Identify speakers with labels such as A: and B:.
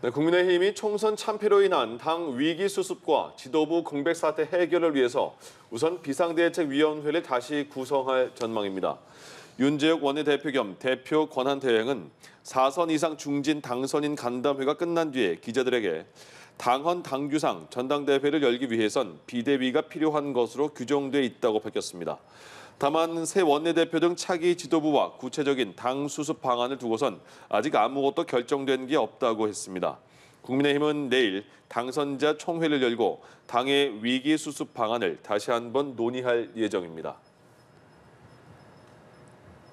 A: 네, 국민의힘이 총선 참패로 인한 당 위기 수습과 지도부 공백 사태 해결을 위해서 우선 비상대책위원회를 다시 구성할 전망입니다. 윤재욱 원내대표 겸 대표 권한대행은 4선 이상 중진 당선인 간담회가 끝난 뒤에 기자들에게 당헌 당규상 전당대회를 열기 위해선 비대위가 필요한 것으로 규정돼 있다고 밝혔습니다. 다만 새 원내대표 등 차기 지도부와 구체적인 당 수습 방안을 두고선 아직 아무것도 결정된 게 없다고 했습니다. 국민의힘은 내일 당선자 총회를 열고 당의 위기 수습 방안을 다시 한번 논의할 예정입니다.